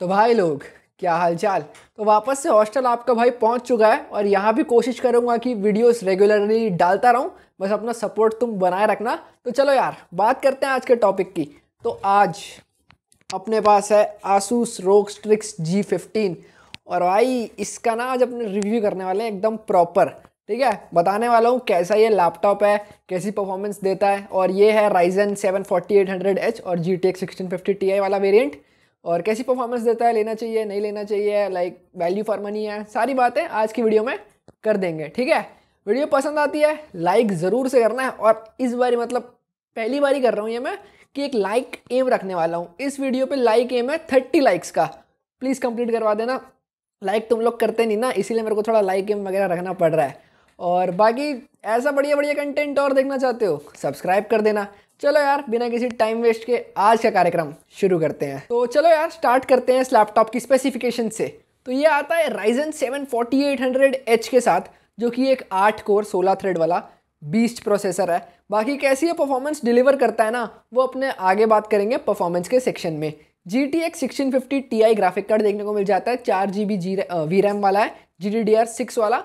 तो भाई लोग क्या हालचाल तो वापस से हॉस्टल आपका भाई पहुंच चुका है और यहाँ भी कोशिश करूँगा कि वीडियोस रेगुलरली डालता रहूँ बस अपना सपोर्ट तुम बनाए रखना तो चलो यार बात करते हैं आज के टॉपिक की तो आज अपने पास है आसूस रोक स्ट्रिक्स जी फिफ्टीन और भाई इसका ना आज अपने रिव्यू करने वाले हैं एकदम प्रॉपर ठीक है बताने वाला हूँ कैसा ये लैपटॉप है कैसी परफॉर्मेंस देता है और ये है Ryzen seven forty eight hundred H और G T X sixteen fifty T I वाला वेरियंट और कैसी परफॉर्मेंस देता है लेना चाहिए नहीं लेना चाहिए लाइक वैल्यू फॉर मनी है सारी बातें आज की वीडियो में कर देंगे ठीक है वीडियो पसंद आती है लाइक ज़रूर से करना है और इस बारी मतलब पहली बारी कर रहा हूँ ये मैं कि एक लाइक एम रखने वाला हूँ इस वीडियो पे लाइक एम है थर्टी लाइक्स का प्लीज़ कंप्लीट करवा देना लाइक तुम लोग करते नहीं ना इसीलिए मेरे को थोड़ा लाइक एम वगैरह रखना पड़ रहा है और बाकी ऐसा बढ़िया बढ़िया कंटेंट और देखना चाहते हो सब्सक्राइब कर देना चलो यार बिना किसी टाइम वेस्ट के आज का कार्यक्रम शुरू करते हैं तो चलो यार स्टार्ट करते हैं इस लैपटॉप की स्पेसिफिकेशन से तो ये आता है राइजन सेवन फोर्टी के साथ जो कि एक आठ कोर सोलह थ्रेड वाला बीस्ट प्रोसेसर है बाकी कैसी ये परफॉर्मेंस डिलीवर करता है ना वो अपने आगे बात करेंगे परफॉर्मेंस के सेक्शन में G T X sixteen fifty T I graphic card देखने को मिल जाता है चार G B G V RAM वाला है G D D R six वाला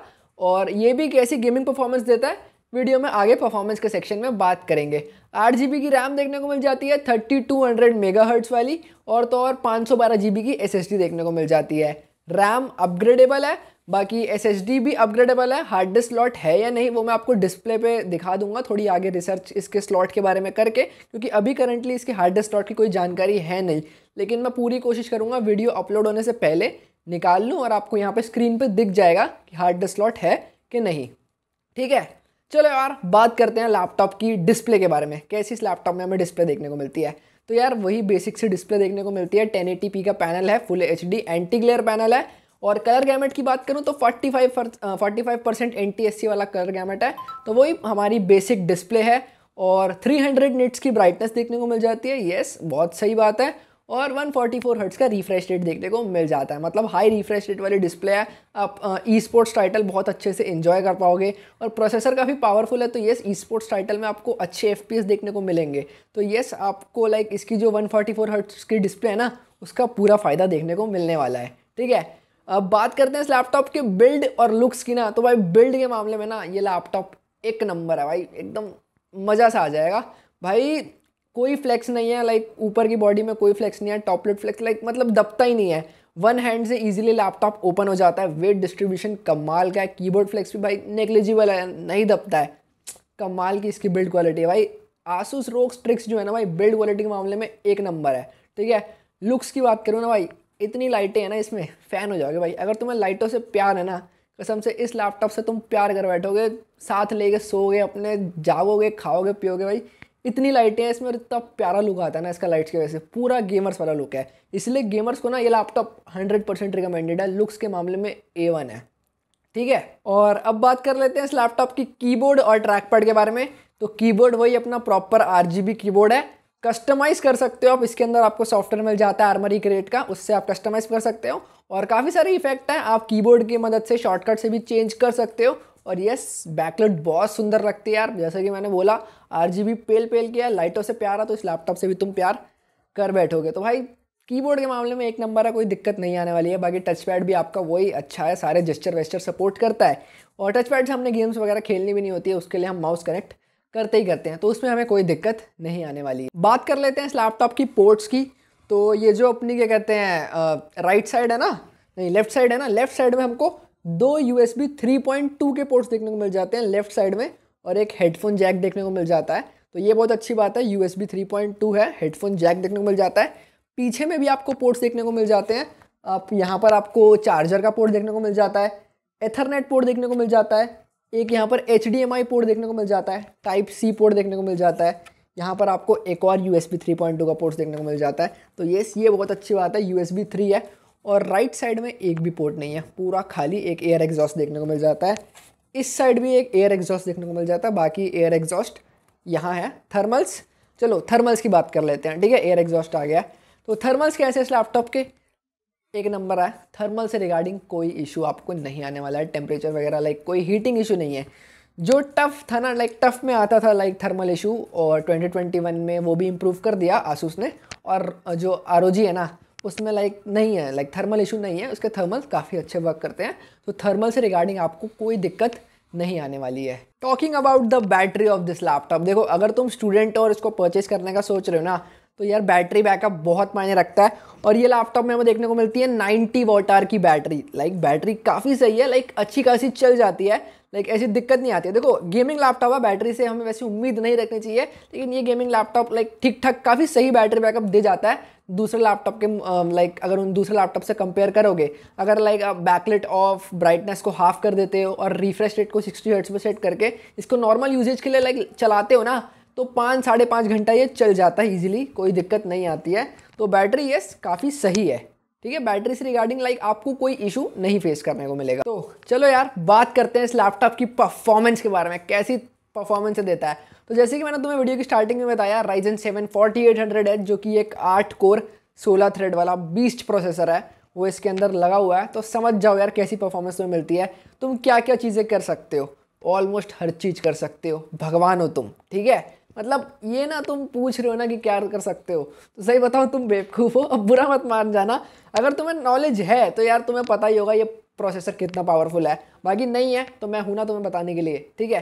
और ये भी कैसी गेमिंग परफॉर्मेंस देता है वीडियो में आगे परफॉर्मेंस के सेक्शन में बात करेंगे आठ जी की रैम देखने को मिल जाती है thirty two hundred mega hertz वाली और तो और पाँच सौ बारह जी की एस देखने को मिल जाती है रैम अपग्रेडेबल है बाकी एस भी अपग्रेडेबल है हार्ड डिस्क स्लॉट है या नहीं वो मैं आपको डिस्प्ले पे दिखा दूंगा थोड़ी आगे रिसर्च इसके स्लॉट के बारे में करके क्योंकि अभी करंटली इसके हार्ड डिस्क स्लॉट की कोई जानकारी है नहीं लेकिन मैं पूरी कोशिश करूँगा वीडियो अपलोड होने से पहले निकाल लूँ और आपको यहाँ पर स्क्रीन पर दिख जाएगा कि हार्ड डिस्क स्लॉट है कि नहीं ठीक है चलो यार बात करते हैं लैपटॉप की डिस्प्ले के बारे में कैसी इस लैपटॉप में हमें डिस्प्ले देखने को मिलती है तो यार वही बेसिक सी डिस्प्ले देखने को मिलती है 1080p का पैनल है full H D anti glare panel है और कलर गैमेट की बात करूँ तो 45 फाइव परसेंट एन वाला कलर गैमेट है तो वही हमारी बेसिक डिस्प्ले है और 300 हंड्रेड निट्स की ब्राइटनेस देखने को मिल जाती है येस बहुत सही बात है और 144 फोर्टी हर्ट्स का रिफ्रेश रेट देखने को मिल जाता है मतलब हाई रिफ्रेश रेट वाली डिस्प्ले है आप ई स्पोर्ट्स टाइटल बहुत अच्छे से इन्जॉय कर पाओगे और प्रोसेसर काफ़ी पावरफुल है तो येस ई स्पोर्ट्स टाइटल में आपको अच्छे एफ देखने को मिलेंगे तो येस आपको लाइक इसकी जो वन फोर्टी हर्ट्स की डिस्प्ले है ना उसका पूरा फ़ायदा देखने को मिलने वाला है ठीक है अब बात करते हैं इस लैपटॉप के बिल्ड और लुक्स की ना तो भाई बिल्ड के मामले में ना ये लैपटॉप एक नंबर है भाई एकदम मज़ा सा आ जाएगा भाई कोई फ्लेक्स नहीं है लाइक ऊपर की बॉडी में कोई फ्लेक्स नहीं है टॉपलेट फ्लेक्स लाइक मतलब दबता ही नहीं है वन हैंड से इजीली लैपटॉप ओपन हो जाता है वेट डिस्ट्रीब्यूशन कमाल का है कीबोर्ड फ्लेक्स भी भाई नेग्लिजिबल है नहीं दबता है कमाल की इसकी बिल्ड क्वालिटी है भाई आसूस रोक्स ट्रिक्स जो है ना भाई बिल्ड क्वालिटी के मामले में एक नंबर है ठीक है लुक्स की बात करूँ ना भाई इतनी लाइटें हैं ना इसमें फ़ैन हो जाओगे भाई अगर तुम्हें लाइटों से प्यार है ना कसम से इस लैपटॉप से तुम प्यार कर बैठोगे साथ लेके सोओगे अपने जागोगे खाओगे पियोगे भाई इतनी लाइटें हैं इसमें और इतना प्यारा लुक आता है ना इसका लाइट्स की वजह से पूरा गेमर्स वाला लुक है इसलिए गेमर्स को ना ये लैपटॉप हंड्रेड परसेंट रिकमेंडेड है लुक्स के मामले में ए वन है ठीक है और अब बात कर लेते हैं इस लैपटॉप की कीबोर्ड और ट्रैकपैड के बारे में तो कीबोर्ड वही अपना प्रॉपर आर कीबोर्ड है कस्टमाइज़ कर सकते हो आप इसके अंदर आपको सॉफ्टवेयर मिल जाता है आर्मरी क्रिएट का उससे आप कस्टमाइज़ कर सकते हो और काफ़ी सारे इफेक्ट हैं आप कीबोर्ड की मदद से शॉर्टकट से भी चेंज कर सकते हो और यस बैकलेट बहुत सुंदर लगती है यार जैसे कि मैंने बोला बी पेल पेल किया लाइटों से प्यार है तो इस लैपटॉप से भी तुम प्यार कर बैठोगे तो भाई कीबोर्ड के मामले में एक नंबर है कोई दिक्कत नहीं आने वाली है बाकी टच पैड भी आपका वही अच्छा है सारे जेस्चर वेस्चर सपोर्ट करता है और टच पैड से हमने गेम्स वगैरह खेलनी भी नहीं होती है उसके लिए हम माउस कनेक्ट करते ही करते हैं तो उसमें हमें कोई दिक्कत नहीं आने वाली है बात कर लेते हैं इस लैपटॉप की पोर्ट्स की तो ये जो अपनी क्या कहते हैं राइट साइड है ना नहीं लेफ्ट साइड है ना लेफ्ट साइड में हमको दो U S B three point two के पोर्ट्स देखने को मिल जाते हैं लेफ्ट साइड में और एक हेडफोन जैक देखने को मिल जाता है तो ये बहुत अच्छी बात है U S B three point two है हेडफोन जैक देखने को मिल जाता है पीछे में भी आपको पोर्ट्स देखने को मिल जाते हैं आप यहाँ पर आपको चार्जर का पोर्ट देखने को मिल जाता है एथरनेट पोर्ट देखने को मिल जाता है एक यहाँ पर एच पोर्ट देखने को मिल जाता है टाइप सी पोर्ट देखने को मिल जाता है यहाँ पर आपको एक और U S B three point two का पोर्ट्स देखने को मिल जाता है तो ये ये बहुत अच्छी बात है यू एस बी थ्री है और राइट साइड में एक भी पोर्ट नहीं है पूरा खाली एक एयर एग्जॉस्ट देखने को मिल जाता है इस साइड भी एक एयर एग्जॉस्ट देखने को मिल जाता है बाकी एयर एग्जॉस्ट यहाँ है थर्मल्स चलो थर्मल्स की बात कर लेते हैं ठीक है एयर एग्जॉस्ट आ गया तो थर्मल्स कैसे इस लैपटॉप के एक नंबर है थर्मल से रिगार्डिंग कोई इशू आपको नहीं आने वाला है टेम्परेचर वगैरह लाइक कोई हीटिंग इशू नहीं है जो टफ़ था ना लाइक टफ़ में आता था लाइक थर्मल इशू और 2021 में वो भी इम्प्रूव कर दिया आसूस ने और जो आर है ना उसमें लाइक नहीं है लाइक थर्मल इशू नहीं है उसके थर्मल काफ़ी अच्छे वर्क करते हैं तो थर्मल से रिगार्डिंग आपको कोई दिक्कत नहीं आने वाली है talking about the battery of this laptop देखो अगर तुम स्टूडेंट हो और इसको परचेज करने का सोच रहे हो ना तो यार बैटरी बैकअप बहुत मायने रखता है और ये लैपटॉप में हमें देखने को मिलती है नाइन्टी वॉट आर की बैटरी लाइक बैटरी काफ़ी सही है लाइक अच्छी खासी चल जाती है लाइक ऐसी दिक्कत नहीं आती है देखो गेमिंग लैपटॉप है बैटरी से हमें वैसी उम्मीद नहीं रखनी चाहिए लेकिन ये गेमिंग लैपटॉप लाइक ठीक ठाक काफ़ी सही बैटरी बैकअप दे जाता है दूसरे लैपटॉप के लाइक अगर उन दूसरे लैपटॉप से कंपेयर करोगे अगर लाइक आप बैकलेट ऑफ ब्राइटनेस को हाफ कर देते हो और रिफ्रेश रेट को सिक्सटी हर्ट्स पर सेट करके इसको नॉर्मल यूजेज के लिए लाइक चलाते हो ना तो पाँच साढ़े पाँच घंटा ये चल जाता है ईजिली कोई दिक्कत नहीं आती है तो बैटरी यस काफ़ी सही है ठीक है बैटरी से रिगार्डिंग लाइक आपको कोई इशू नहीं फेस करने को मिलेगा तो चलो यार बात करते हैं इस लैपटॉप की परफॉर्मेंस के बारे में कैसी परफॉर्मेंस देता है तो जैसे कि मैंने तुम्हें वीडियो की स्टार्टिंग में बताया Ryzen seven forty eight hundred है जो कि एक आठ कोर सोलह थ्रेड वाला बीस्ट प्रोसेसर है वो इसके अंदर लगा हुआ है तो समझ जाओ यार कैसी परफॉर्मेंस तुम्हें मिलती है तुम क्या क्या चीज़ें कर सकते हो ऑलमोस्ट हर चीज़ कर सकते हो भगवान हो तुम ठीक है मतलब ये ना तुम पूछ रहे हो ना कि क्या कर सकते हो तो सही बताओ तुम बेवकूफ़ हो अब बुरा मत मान जाना अगर तुम्हें नॉलेज है तो यार तुम्हें पता ही होगा ये प्रोसेसर कितना पावरफुल है बाकी नहीं है तो मैं हूँ ना तुम्हें बताने के लिए ठीक है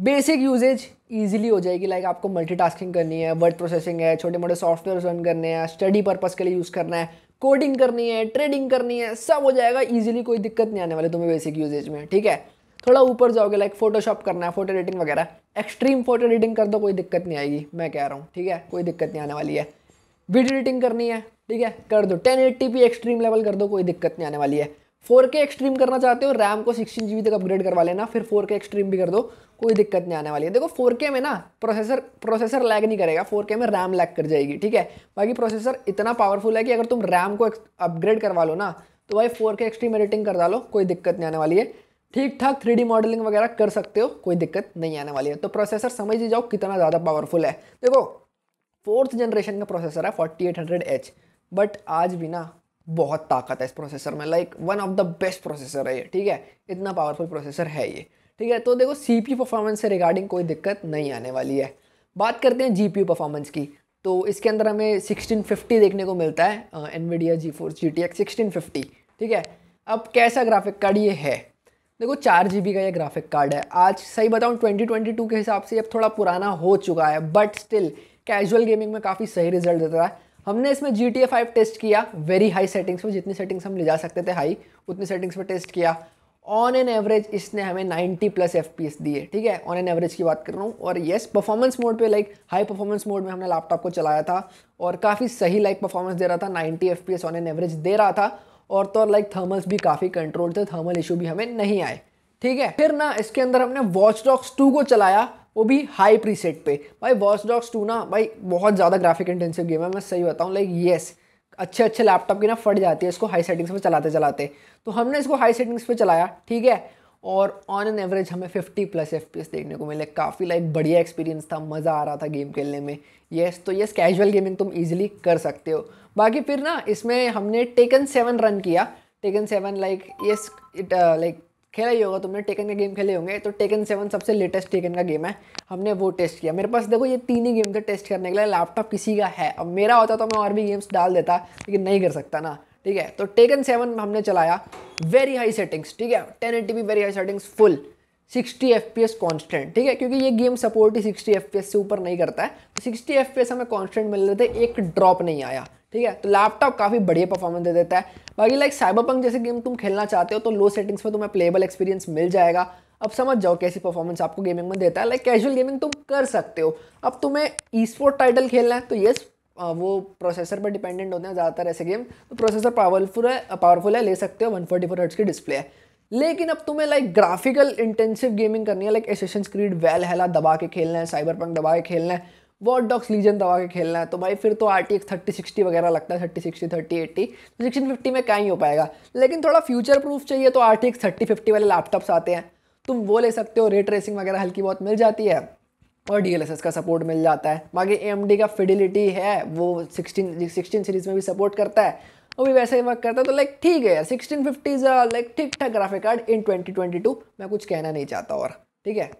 बेसिक यूजेज ईजिली हो जाएगी लाइक like आपको मल्टीटास्किंग करनी है वर्ड प्रोसेसिंग है छोटे मोटे सॉफ्टवेयर रन करने हैं स्टडी पर्पज़ के लिए यूज़ करना है कोडिंग करनी है ट्रेडिंग करनी है सब हो जाएगा ईजिली कोई दिक्कत नहीं आने वाली तुम्हें बेसिक यूजेज में ठीक है थोड़ा ऊपर जाओगे लाइक फोटोशॉप करना है फोटो एडिटिंग वगैरह एक्सट्रीम फोटो एडिटिंग कर दो कोई दिक्कत नहीं आएगी मैं कह रहा हूँ ठीक है कोई दिक्कत नहीं आने वाली है वीडियो एडिटिंग करनी है ठीक है कर दो टेन एट्टी एक्सट्रीम लेवल कर दो कोई दिक्कत नहीं आने वाली है फोर के एक्सट्रीम करना चाहते हो रैम को सिक्सटीन जी तक अपग्रेड करवा लेना फिर फोर के एक्सट्रीम भी कर दो कोई दिक्कत नहीं आने वाली है देखो फोर के में ना प्रोसेसर प्रोसेसर लैग नहीं करेगा फोर के में रैम लैग कर जाएगी ठीक है बाकी प्रोसेसर इतना पावरफुल है कि अगर तुम रैम को अपग्रेड करवा लो ना तो भाई फोर के एक्सट्रीम एडिटिंग करवा लो कोई दिक्कत नहीं आने वाली है ठीक ठाक थ्री मॉडलिंग वगैरह कर सकते हो कोई दिक्कत नहीं आने वाली है तो प्रोसेसर समझ ही जाओ कितना ज़्यादा पावरफुल है देखो फोर्थ जनरेशन का प्रोसेसर है forty eight hundred H but आज भी ना बहुत ताकत है इस प्रोसेसर में like one of the best processor है ये ठीक है इतना पावरफुल प्रोसेसर है ये ठीक है तो देखो सी पी परफॉर्मेंस से रिगार्डिंग कोई दिक्कत नहीं आने वाली है बात करते हैं जी पी परफॉर्मेंस की तो इसके अंदर हमें सिक्सटीन फिफ्टी देखने को मिलता है Nvidia GeForce G T X sixteen fifty ठीक है अब कैसा ग्राफिक कार्ड ये है देखो चार जी बी का ये ग्राफिक कार्ड है आज सही बताऊँ ट्वेंटी ट्वेंटी टू के हिसाब से अब थोड़ा पुराना हो चुका है बट स्टिल कैजुअल गेमिंग में काफ़ी सही रिजल्ट देता है हमने इसमें G T A five test किया वेरी हाई सेटिंग्स में जितनी सेटिंग्स हम ले जा सकते थे हाई उतनी सेटिंग्स पर टेस्ट किया ऑन एन एवरेज इसने हमें 90 प्लस एफ दिए ठीक है ऑन एन एवरेज की बात कर रहा हूँ और येस परफॉर्मेंस मोड पे लाइक हाई परफॉर्मेंस मोड में हमने लैपटॉप को चलाया था और काफ़ी सही लाइक परफॉर्मेंस दे रहा था 90 एफ ऑन एन एवरेज दे रहा था और तो लाइक थर्मल्स भी काफ़ी कंट्रोल थे थर्मल इशू भी हमें नहीं आए ठीक है फिर ना इसके अंदर हमने वॉच डॉक्स टू को चलाया वो भी हाई प्रीसेट पे भाई वॉस डॉक्स टू ना भाई बहुत ज़्यादा ग्राफिक इंटेंसिव गेम है मैं सही बताऊँ लाइक येस अच्छे अच्छे लैपटॉप की ना फट जाती है इसको हाई सेटिंग्स पर चलाते चलाते तो हमने इसको हाई सेटिंग्स पर चलाया ठीक है और ऑन एन एवरेज हमें 50 प्लस एफ देखने को मिले काफ़ी लाइक बढ़िया एक्सपीरियंस था मज़ा आ रहा था गेम खेलने में येस तो येस कैजुअल गेमिंग तुम इजीली कर सकते हो बाकी फिर ना इसमें हमने टेकन सेवन रन किया Tekken seven like yes like खेला ही होगा तुमने टेकन का गेम खेले होंगे तो टेकन सेवन सबसे लेटेस्ट टेकन का गेम है हमने वो टेस्ट किया मेरे पास देखो ये तीन ही गेम थे टेस्ट करने के लिए लैपटॉप किसी का है अब मेरा होता तो मैं और भी गेम्स डाल देता लेकिन नहीं कर सकता ना ठीक है तो टेकन सेवन हमने चलाया वेरी हाई सेटिंग्स ठीक है ten eighty P very high settings full sixty F P S constant ठीक है क्योंकि ये गेम सपोर्ट ही सिक्सटी एफ पी एस से ऊपर नहीं करता है तो सिक्सटी एफ पी एस हमें कॉन्स्टेंट मिल रहे थे एक ड्रॉप नहीं आया ठीक है तो लैपटॉप काफ़ी बढ़िया परफॉर्मेंस दे देता है बाकी लाइक साइबर पंक जैसे गेम तुम खेलना चाहते हो तो लो सेटिंग्स में तुम्हें प्लेबल एक्सपीरियंस मिल जाएगा अब समझ जाओ कैसी परफॉर्मेंस आपको गेमिंग में देता है लाइक कैजुअल गेमिंग तुम कर सकते हो अब तुम्हें ई स्पोर्ट टाइटल खेलना है तो येस वो प्रोसेसर पर डिपेंडेंट होते हैं ज़्यादातर ऐसे गेम तो प्रोसेसर पावरफुल है पावरफुल है ले सकते हो वन फोर्टी फोर हर्ट्स की डिस्प्ले है लेकिन अब तुम्हें लाइक ग्राफिकल इंटेंसिव गेमिंग करनी है लाइक एसेशन क्रीड वेल हैला दबा के खेलना है साइबर पंक दबा के खेलना है वॉट डॉक्स लीजन दबा के खेलना है तो भाई फिर तो R T X thirty sixty वगैरह लगता है thirty sixty thirty eighty sixteen fifty में क्या ही हो पाएगा लेकिन थोड़ा फ्यूचर प्रूफ चाहिए तो R T X thirty fifty वाले लैपटॉप्स आते हैं तुम वो ले सकते हो रेट रेसिंग वगैरह हल्की बहुत मिल जाती है और डी एल एस एस का सपोर्ट मिल जाता है बाकी ए एम डी का फिडिलिटी है वो सिक्सटीन सिक्सटीन सीरीज़ में भी सपोर्ट करता है वो भी वैसे ही वर्क करता है तो लाइक ठीक है सिक्सटीन फिफ्टी इज़ लाइक ठीक ठाक graphic card in twenty twenty two मैं कुछ कहना नहीं चाहता और ठीक है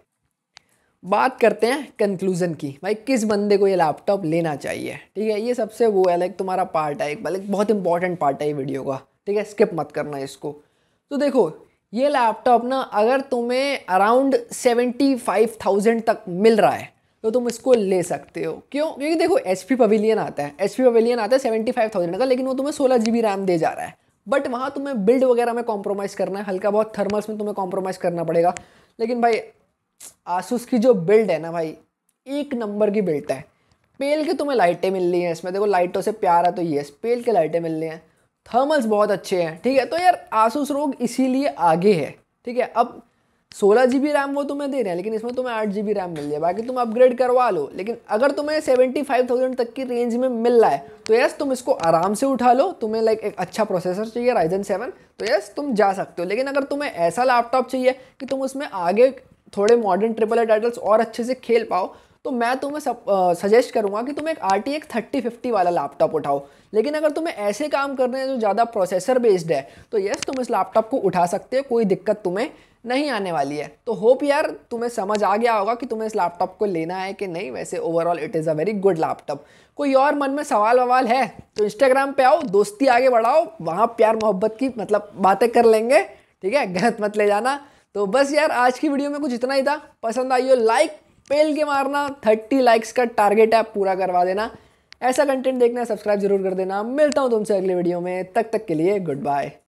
बात करते हैं कंक्लूज़न की भाई किस बंदे को ये लैपटॉप लेना चाहिए ठीक है ये सबसे वो है लाइक तुम्हारा पार्ट है लाइक बहुत इंपॉर्टेंट पार्ट है ये वीडियो का ठीक है स्किप मत करना इसको तो देखो ये लैपटॉप ना अगर तुम्हें अराउंड सेवेंटी फाइव थाउजेंड तक मिल रहा है तो तुम इसको ले सकते हो क्यों क्योंकि देखो एच पी पवेलियन आता है एच पी पवेलियन आता है सेवेंटी फाइव थाउजेंड का लेकिन वो तुम्हें सोलह जी बी रैम दे जा रहा है बट वहाँ तुम्हें बिल्ड वगैरह में कॉम्प्रोमाइज़ करना है हल्का बहुत थर्मल्स में तुम्हें कॉम्प्रोमाइज़ करना पड़ेगा लेकिन भाई आसूस की जो बिल्ड है ना भाई एक नंबर की बिल्ट है पेल के तुम्हें लाइटें मिल रही हैं इसमें देखो लाइटों से प्यारा तो ये पेल के लाइटें मिल रही हैं थर्मल्स बहुत अच्छे हैं ठीक है तो यार आसूस रोग इसीलिए आगे है ठीक है अब सोलह जी बी रैम वो तुम्हें दे रहे हैं लेकिन इसमें तुम्हें आठ जी बी रैम मिल जाए बाकी तुम अपग्रेड करवा लो लेकिन अगर तुम्हें सेवेंटी फाइव थाउजेंड तक की रेंज में मिल रहा है तो यस तुम इसको आराम से उठा लो तुम्हें लाइक एक अच्छा प्रोसेसर चाहिए राइजन सेवन तो यस तुम जा सकते हो लेकिन अगर तुम्हें ऐसा लैपटॉप चाहिए कि तुम उसमें आगे थोड़े मॉडर्न ट्रिपल ए टाइटल्स और अच्छे से खेल पाओ तो मैं तुम्हें सब सजेस्ट करूँगा कि तुम एक R T X thirty fifty वाला लैपटॉप उठाओ लेकिन अगर तुम्हें ऐसे काम कर रहे हैं जो ज़्यादा प्रोसेसर बेस्ड है तो यस तुम इस लैपटॉप को उठा सकते हो कोई दिक्कत तुम्हें नहीं आने वाली है तो होप यार तुम्हें समझ आ गया होगा कि तुम्हें इस लैपटॉप को लेना है कि नहीं वैसे overall it is a very good laptop कोई और मन में सवाल ववाल है तो इंस्टाग्राम पे आओ दोस्ती आगे बढ़ाओ वहाँ प्यार मोहब्बत की मतलब बातें कर लेंगे ठीक है गलत मत ले जाना तो बस यार आज की वीडियो में कुछ इतना ही था पसंद आई हो लाइक पेल के मारना थर्टी लाइक्स का टारगेट है पूरा करवा देना ऐसा कंटेंट देखना सब्सक्राइब जरूर कर देना मिलता हूँ तुमसे अगले वीडियो में तक तक के लिए गुड बाय